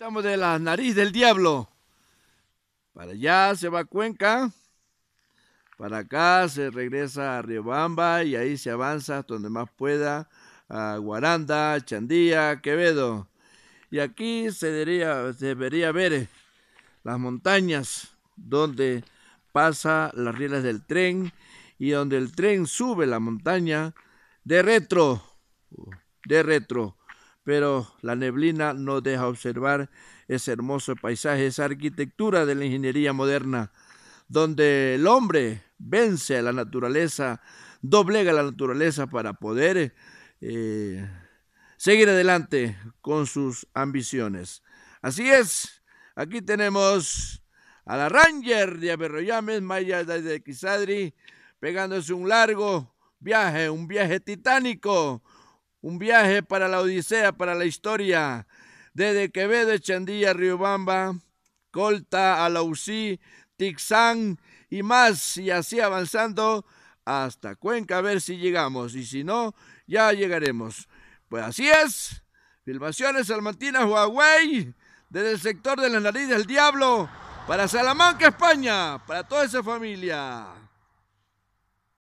Estamos de la nariz del diablo. Para allá se va Cuenca. Para acá se regresa a Riobamba y ahí se avanza donde más pueda a Guaranda, Chandía, Quevedo. Y aquí se debería, ver eh, las montañas donde pasa las rieles del tren y donde el tren sube la montaña de retro, de retro pero la neblina no deja observar ese hermoso paisaje, esa arquitectura de la ingeniería moderna, donde el hombre vence a la naturaleza, doblega la naturaleza para poder eh, seguir adelante con sus ambiciones. Así es, aquí tenemos a la Ranger de Averroyames, Maya de Quisadri, pegándose un largo viaje, un viaje titánico un viaje para la Odisea, para la historia. Desde Quevedo, Echandía, Riobamba, Colta, Alausí, Tixán y más. Y así avanzando hasta Cuenca a ver si llegamos. Y si no, ya llegaremos. Pues así es. Filmaciones Salmantinas, Huawei, desde el sector de las narices del diablo, para Salamanca, España, para toda esa familia.